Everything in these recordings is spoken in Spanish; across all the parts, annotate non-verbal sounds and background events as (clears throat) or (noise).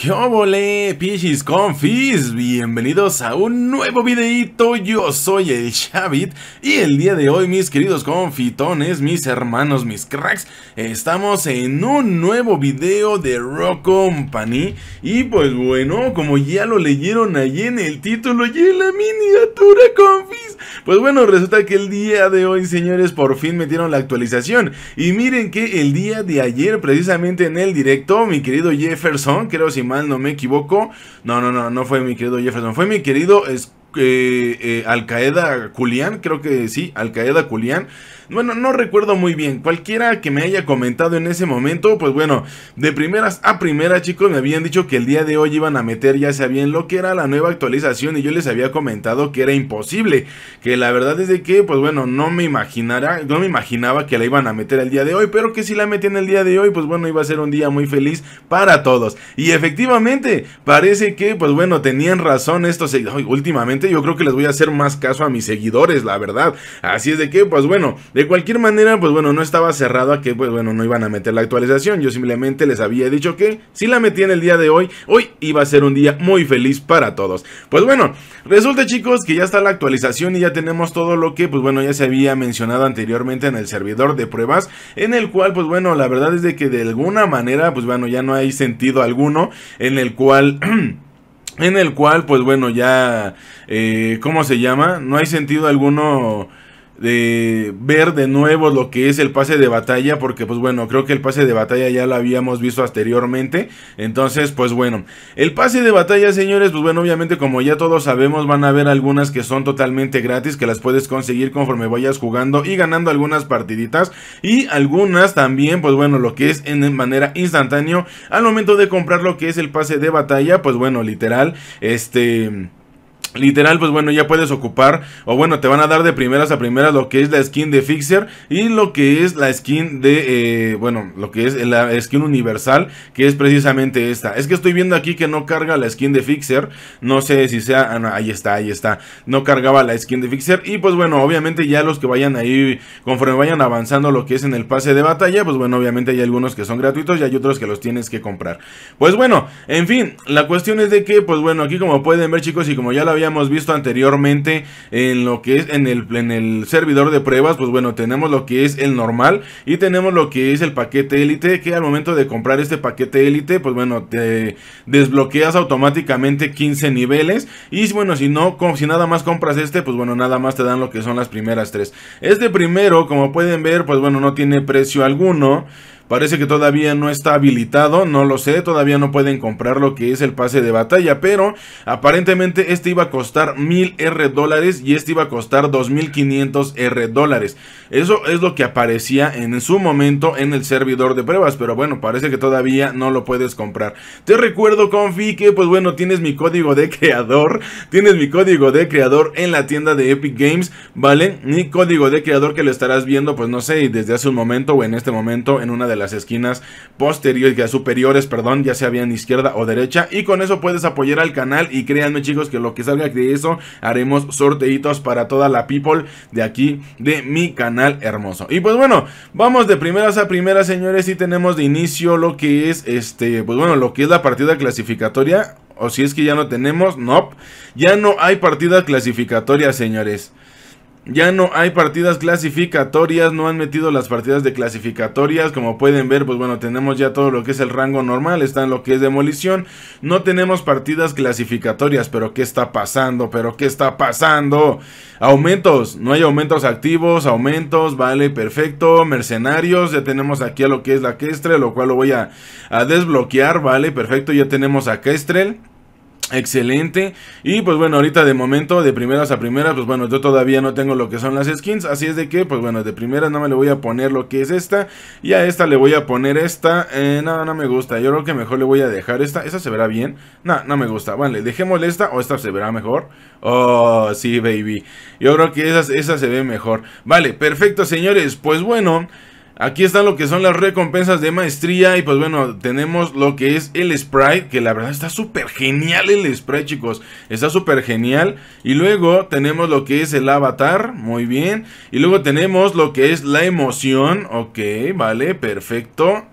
¿Qué obole, pichis confis? Bienvenidos a un nuevo videito, yo soy el Shavit y el día de hoy mis queridos confitones, mis hermanos, mis cracks Estamos en un nuevo video de Rock Company y pues bueno, como ya lo leyeron allí en el título y en la miniatura confis Pues bueno, resulta que el día de hoy señores por fin metieron la actualización Y miren que el día de ayer precisamente en el directo mi querido Jefferson, creo si mal no me equivoco. No, no, no, no fue mi querido Jefferson, fue mi querido es eh, eh, Al Qaeda Julián, creo que sí, Al Qaeda Julián. Bueno, no recuerdo muy bien. Cualquiera que me haya comentado en ese momento, pues bueno, de primeras a primeras, chicos, me habían dicho que el día de hoy iban a meter, ya sabían lo que era la nueva actualización y yo les había comentado que era imposible. Que la verdad es de que, pues bueno, no me imaginara, no me imaginaba que la iban a meter el día de hoy, pero que si la metían el día de hoy, pues bueno, iba a ser un día muy feliz para todos. Y efectivamente, parece que, pues bueno, tenían razón estos seguidores. Últimamente yo creo que les voy a hacer más caso a mis seguidores, la verdad. Así es de que, pues bueno, de cualquier manera, pues bueno, no estaba cerrado a que, pues bueno, no iban a meter la actualización. Yo simplemente les había dicho que si la en el día de hoy, hoy iba a ser un día muy feliz para todos. Pues bueno, resulta chicos que ya está la actualización y ya tenemos todo lo que, pues bueno, ya se había mencionado anteriormente en el servidor de pruebas, en el cual, pues bueno, la verdad es de que de alguna manera, pues bueno, ya no hay sentido alguno en el cual... (clears throat) en el cual, pues bueno, ya, eh, ¿cómo se llama? No hay sentido alguno de ver de nuevo lo que es el pase de batalla porque pues bueno creo que el pase de batalla ya lo habíamos visto anteriormente entonces pues bueno el pase de batalla señores pues bueno obviamente como ya todos sabemos van a haber algunas que son totalmente gratis que las puedes conseguir conforme vayas jugando y ganando algunas partiditas y algunas también pues bueno lo que es en manera instantánea al momento de comprar lo que es el pase de batalla pues bueno literal este Literal, pues bueno, ya puedes ocupar, o bueno, te van a dar de primeras a primeras lo que es la skin de Fixer y lo que es la skin de, eh, bueno, lo que es la skin universal, que es precisamente esta. Es que estoy viendo aquí que no carga la skin de Fixer, no sé si sea, ah, ahí está, ahí está, no cargaba la skin de Fixer y pues bueno, obviamente ya los que vayan ahí, conforme vayan avanzando lo que es en el pase de batalla, pues bueno, obviamente hay algunos que son gratuitos y hay otros que los tienes que comprar. Pues bueno, en fin, la cuestión es de que, pues bueno, aquí como pueden ver chicos y como ya la habíamos visto anteriormente en lo que es en el, en el servidor de pruebas, pues bueno, tenemos lo que es el normal y tenemos lo que es el paquete élite, que al momento de comprar este paquete élite, pues bueno, te desbloqueas automáticamente 15 niveles y bueno, si no, si nada más compras este, pues bueno, nada más te dan lo que son las primeras tres. Este primero, como pueden ver, pues bueno, no tiene precio alguno. Parece que todavía no está habilitado, no lo sé, todavía no pueden comprar lo que es el pase de batalla, pero aparentemente este iba a costar 1000 R dólares y este iba a costar 2500 R dólares. Eso es lo que aparecía en su momento en el servidor de pruebas, pero bueno, parece que todavía no lo puedes comprar. Te recuerdo, Confi, que pues bueno, tienes mi código de creador, tienes mi código de creador en la tienda de Epic Games, ¿vale? Mi código de creador que lo estarás viendo, pues no sé, desde hace un momento o en este momento en una de las esquinas posteriores, superiores, perdón, ya sea bien izquierda o derecha. Y con eso puedes apoyar al canal. Y créanme, chicos, que lo que salga de eso haremos sorteitos para toda la people de aquí de mi canal hermoso. Y pues bueno, vamos de primeras a primeras, señores. Y tenemos de inicio lo que es este, pues bueno, lo que es la partida clasificatoria. O si es que ya no tenemos, no, ya no hay partida clasificatoria, señores. Ya no hay partidas clasificatorias, no han metido las partidas de clasificatorias, como pueden ver, pues bueno, tenemos ya todo lo que es el rango normal, está en lo que es demolición, no tenemos partidas clasificatorias, pero ¿qué está pasando? ¿Pero qué está pasando? Aumentos, no hay aumentos activos, aumentos, vale, perfecto, mercenarios, ya tenemos aquí a lo que es la Kestrel, lo cual lo voy a, desbloquear, vale, perfecto, ya tenemos a Kestrel. Excelente. Y pues bueno, ahorita de momento, de primeras a primeras, pues bueno, yo todavía no tengo lo que son las skins. Así es de que, pues bueno, de primeras no me le voy a poner lo que es esta. Y a esta le voy a poner esta. Eh, no, no me gusta. Yo creo que mejor le voy a dejar esta. ¿esa se verá bien. No, no me gusta. Vale, dejémosle esta o esta se verá mejor. Oh, sí, baby. Yo creo que esa, esa se ve mejor. Vale, perfecto, señores. Pues bueno. Aquí están lo que son las recompensas de maestría. Y pues bueno, tenemos lo que es el sprite. Que la verdad está súper genial el sprite, chicos. Está súper genial. Y luego tenemos lo que es el avatar. Muy bien. Y luego tenemos lo que es la emoción. Ok, vale, perfecto.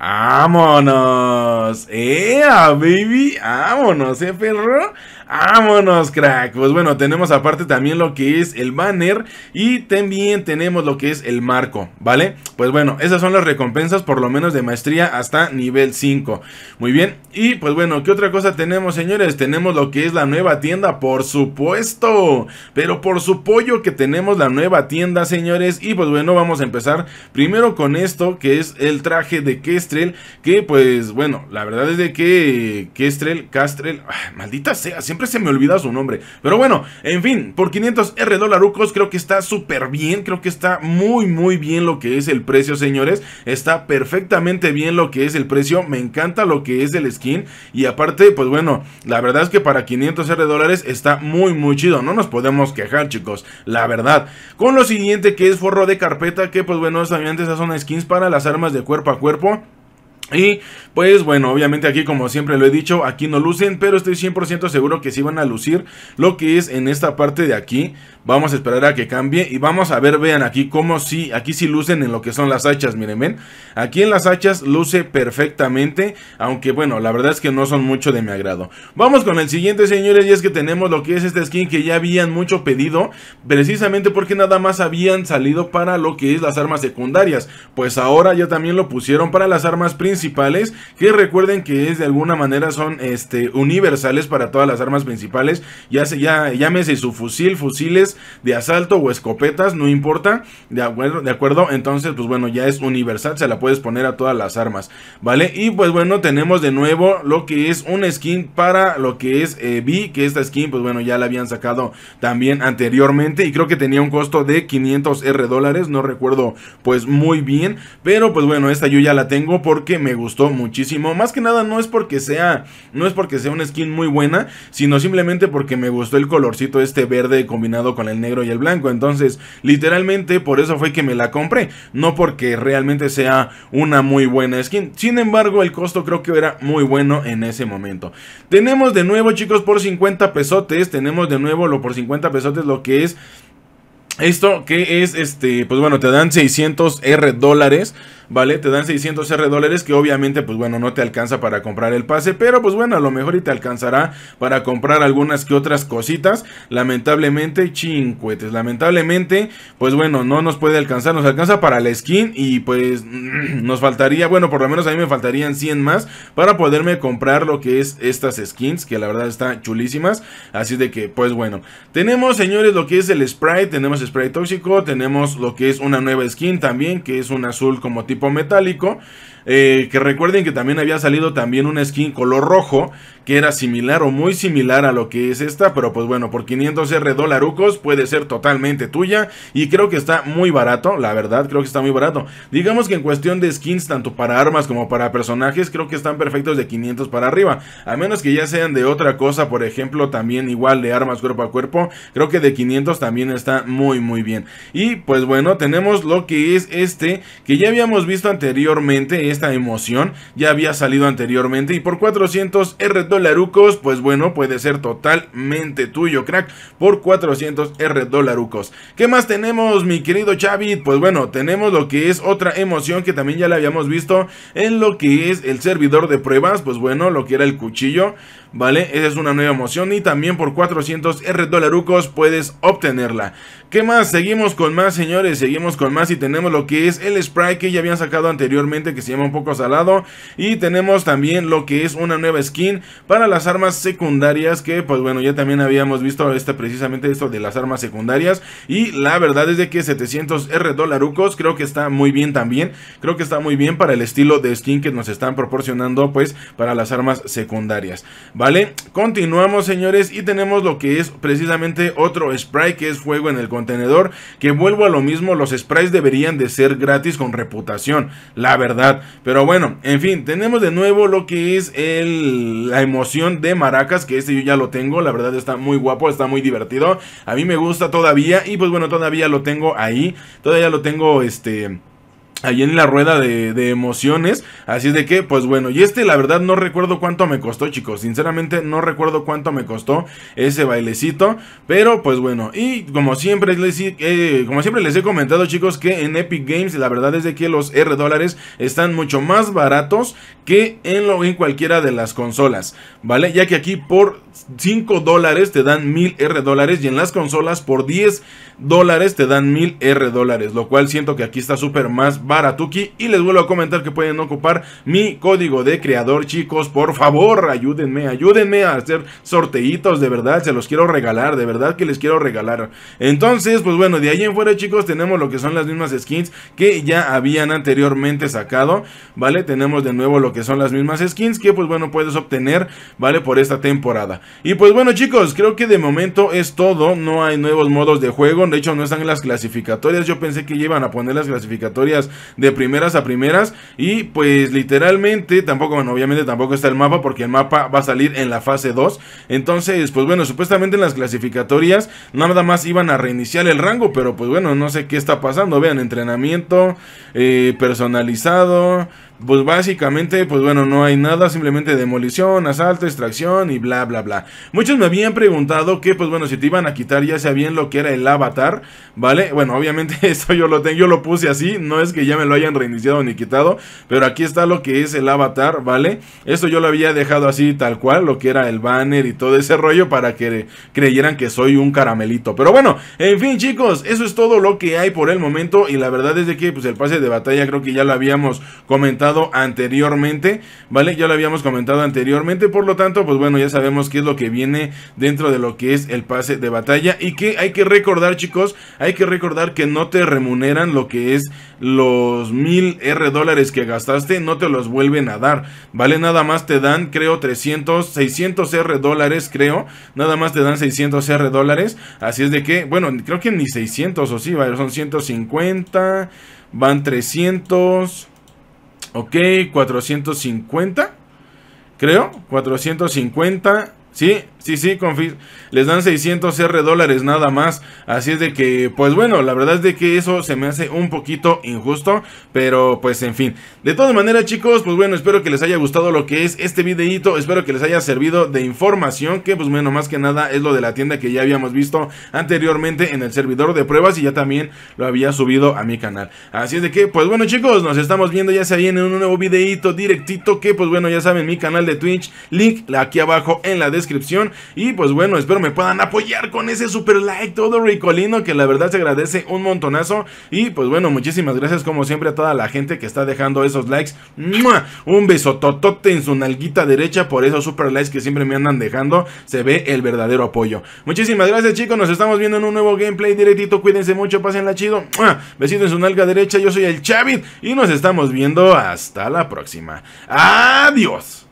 ¡Vámonos! ¡Eh, baby! ¡Vámonos, eh, perro! ¡Vámonos, crack! Pues bueno, tenemos aparte también lo que es el banner y también tenemos lo que es el marco, ¿vale? Pues bueno, esas son las recompensas por lo menos de maestría hasta nivel 5. Muy bien, y pues bueno, ¿qué otra cosa tenemos, señores? Tenemos lo que es la nueva tienda, por supuesto. Pero por su pollo que tenemos la nueva tienda, señores. Y pues bueno, vamos a empezar primero con esto que es el traje de que que pues bueno, la verdad es de que Kestrel, Castrel, maldita sea, siempre se me olvida su nombre. Pero bueno, en fin, por 500 R dolarucos creo que está súper bien, creo que está muy muy bien lo que es el precio, señores. Está perfectamente bien lo que es el precio, me encanta lo que es el skin y aparte, pues bueno, la verdad es que para 500 R dólares está muy muy chido, no nos podemos quejar, chicos, la verdad. Con lo siguiente que es forro de carpeta, que pues bueno, también esas son skins para las armas de cuerpo a cuerpo. Y pues bueno, obviamente aquí como siempre lo he dicho, aquí no lucen, pero estoy 100% seguro que sí van a lucir lo que es en esta parte de aquí. Vamos a esperar a que cambie y vamos a ver, vean aquí como si aquí sí lucen en lo que son las hachas, miren, ven. Aquí en las hachas luce perfectamente, aunque bueno, la verdad es que no son mucho de mi agrado. Vamos con el siguiente, señores, y es que tenemos lo que es esta skin que ya habían mucho pedido, precisamente porque nada más habían salido para lo que es las armas secundarias. Pues ahora ya también lo pusieron para las armas principales que recuerden que es de alguna manera son este, universales para todas las armas principales, ya, se, ya llámese su fusil, fusiles de asalto o escopetas, no importa, de acuerdo, de acuerdo, entonces pues bueno, ya es universal, se la puedes poner a todas las armas, ¿vale? Y pues bueno, tenemos de nuevo lo que es un skin para lo que es eh, Vi. que esta skin pues bueno, ya la habían sacado también anteriormente y creo que tenía un costo de 500 R dólares, no recuerdo pues muy bien, pero pues bueno, esta yo ya la tengo porque me me gustó muchísimo. Más que nada no es porque sea, no es porque sea una skin muy buena, sino simplemente porque me gustó el colorcito este verde combinado con el negro y el blanco. Entonces, literalmente por eso fue que me la compré, no porque realmente sea una muy buena skin. Sin embargo, el costo creo que era muy bueno en ese momento. Tenemos de nuevo, chicos, por 50 pesotes, tenemos de nuevo lo por 50 pesotes lo que es esto que es este, pues bueno, te dan 600 R dólares ¿vale? Te dan 600 R dólares que obviamente, pues bueno, no te alcanza para comprar el pase, pero pues bueno, a lo mejor y te alcanzará para comprar algunas que otras cositas. Lamentablemente, chincuetes, lamentablemente, pues bueno, no nos puede alcanzar, nos alcanza para la skin y pues (clears throat) nos faltaría, bueno, por lo menos a mí me faltarían 100 más para poderme comprar lo que es estas skins, que la verdad están chulísimas, así de que, pues bueno, tenemos señores lo que es el sprite, tenemos sprite tóxico, tenemos lo que es una nueva skin también, que es un azul como tipo tipo metálico eh, que recuerden que también había salido también una skin color rojo que era similar o muy similar a lo que es esta, pero pues bueno, por 500 R dolarucos puede ser totalmente tuya y creo que está muy barato, la verdad, creo que está muy barato. Digamos que en cuestión de skins, tanto para armas como para personajes, creo que están perfectos de 500 para arriba, a menos que ya sean de otra cosa, por ejemplo, también igual de armas cuerpo a cuerpo, creo que de 500 también está muy muy bien. Y pues bueno, tenemos lo que es este, que ya habíamos visto anteriormente, esta emoción ya había salido anteriormente y por 400 R dolarucos, pues bueno, puede ser totalmente tuyo, crack, por 400 R dolarucos. ¿Qué más tenemos, mi querido Chavit, Pues bueno, tenemos lo que es otra emoción que también ya la habíamos visto en lo que es el servidor de pruebas, pues bueno, lo que era el cuchillo, ¿vale? Esa es una nueva emoción y también por 400 R dolarucos puedes obtenerla. ¿Qué más? Seguimos con más, señores, seguimos con más y tenemos lo que es el spray que ya habían sacado anteriormente que se llama un poco salado. Y tenemos también lo que es una nueva skin para las armas secundarias. Que pues bueno, ya también habíamos visto este, precisamente esto de las armas secundarias. Y la verdad es de que 700 R dolarucos creo que está muy bien también. Creo que está muy bien para el estilo de skin que nos están proporcionando pues para las armas secundarias. Vale, continuamos señores y tenemos lo que es precisamente otro spray que es fuego en el contenedor. Que vuelvo a lo mismo, los sprays deberían de ser gratis con reputación. La verdad, pero bueno, en fin, tenemos de nuevo lo que es el, la emoción de Maracas, que este yo ya lo tengo, la verdad está muy guapo, está muy divertido. A mí me gusta todavía y pues bueno, todavía lo tengo ahí, todavía lo tengo este Ahí en la rueda de, emociones. Así es de que, pues bueno. Y este, la verdad, no recuerdo cuánto me costó, chicos. Sinceramente, no recuerdo cuánto me costó ese bailecito. Pero, pues bueno. Y como siempre les, eh, como siempre les he comentado, chicos, que en Epic Games, la verdad es de que los R dólares están mucho más baratos que en, lo, en cualquiera de las consolas. ¿Vale? Ya que aquí por 5 dólares te dan 1000 R dólares y en las consolas por 10 dólares te dan 1000 R dólares, lo cual siento que aquí está súper más baratuki y les vuelvo a comentar que pueden ocupar mi código de creador chicos, por favor ayúdenme, ayúdenme a hacer sorteitos, de verdad se los quiero regalar, de verdad que les quiero regalar. Entonces, pues bueno, de ahí en fuera chicos tenemos lo que son las mismas skins que ya habían anteriormente sacado, ¿vale? Tenemos de nuevo lo que son las mismas skins que pues bueno puedes obtener, ¿vale? Por esta temporada. Y pues bueno chicos, creo que de momento es todo, no hay nuevos modos de juego, de hecho no están en las clasificatorias, yo pensé que iban a poner las clasificatorias de primeras a primeras y pues literalmente tampoco, bueno obviamente tampoco está el mapa porque el mapa va a salir en la fase 2, entonces pues bueno, supuestamente en las clasificatorias nada más iban a reiniciar el rango, pero pues bueno, no sé qué está pasando, vean, entrenamiento eh, personalizado... Pues básicamente, pues bueno, no hay nada, simplemente demolición, asalto, extracción y bla, bla, bla. Muchos me habían preguntado que, pues bueno, si te iban a quitar ya sea bien lo que era el avatar, ¿vale? Bueno, obviamente (laughs) esto yo lo tengo, yo lo puse así, no es que ya me lo hayan reiniciado ni quitado, pero aquí está lo que es el avatar, ¿vale? Esto yo lo había dejado así tal cual, lo que era el banner y todo ese rollo para que creyeran que soy un caramelito. Pero bueno, en fin chicos, eso es todo lo que hay por el momento y la verdad es que pues el pase de batalla creo que ya lo habíamos comentado anteriormente, ¿vale? Ya lo habíamos comentado anteriormente, por lo tanto, pues bueno, ya sabemos qué es lo que viene dentro de lo que es el pase de batalla y que hay que recordar, chicos, hay que recordar que no te remuneran lo que es los mil R dólares que gastaste, no te los vuelven a dar, ¿vale? Nada más te dan, creo, 300, 600 R dólares, creo, nada más te dan 600 R dólares, así es de que, bueno, creo que ni 600 o sí, ¿vale? son 150, van 300... Ok, 450. Creo. 450. Sí, sí, sí, les dan 600 R dólares nada más. Así es de que, pues bueno, la verdad es de que eso se me hace un poquito injusto. Pero pues en fin. De todas maneras, chicos, pues bueno, espero que les haya gustado lo que es este videito Espero que les haya servido de información. Que pues bueno, más que nada es lo de la tienda que ya habíamos visto anteriormente en el servidor de pruebas. Y ya también lo había subido a mi canal. Así es de que, pues bueno, chicos, nos estamos viendo ya se viene en un nuevo videíto directito. Que pues bueno, ya saben, mi canal de Twitch. Link aquí abajo en la descripción descripción. Y pues bueno, espero me puedan apoyar con ese super like todo ricolino que la verdad se agradece un montonazo. Y pues bueno, muchísimas gracias como siempre a toda la gente que está dejando esos likes. Un besototote en su nalguita derecha por esos super likes que siempre me andan dejando. Se ve el verdadero apoyo. Muchísimas gracias chicos, nos estamos viendo en un nuevo gameplay directito. Cuídense mucho, pásenla chido. Besito en su nalga derecha, yo soy el Chavit y nos estamos viendo hasta la próxima. Adiós.